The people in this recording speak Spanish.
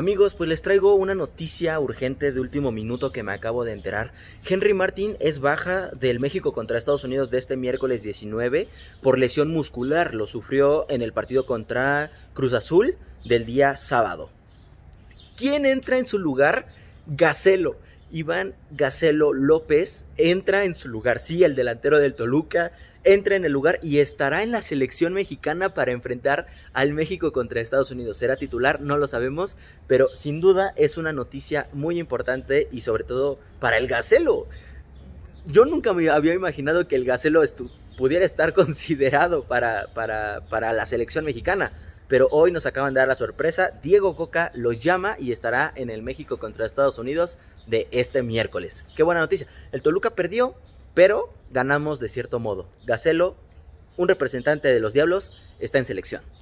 Amigos, pues les traigo una noticia urgente de último minuto que me acabo de enterar. Henry Martin es baja del México contra Estados Unidos de este miércoles 19 por lesión muscular. Lo sufrió en el partido contra Cruz Azul del día sábado. ¿Quién entra en su lugar? Gacelo. Iván Gacelo López entra en su lugar, sí, el delantero del Toluca, entra en el lugar y estará en la selección mexicana para enfrentar al México contra Estados Unidos. ¿Será titular? No lo sabemos, pero sin duda es una noticia muy importante y sobre todo para el Gacelo. Yo nunca me había imaginado que el Gacelo pudiera estar considerado para, para, la selección mexicana. Pero hoy nos acaban de dar la sorpresa. Diego Coca lo llama y estará en el México contra Estados Unidos de este miércoles. Qué buena noticia. El Toluca perdió, pero ganamos de cierto modo. Gacelo, un representante de los Diablos, está en selección.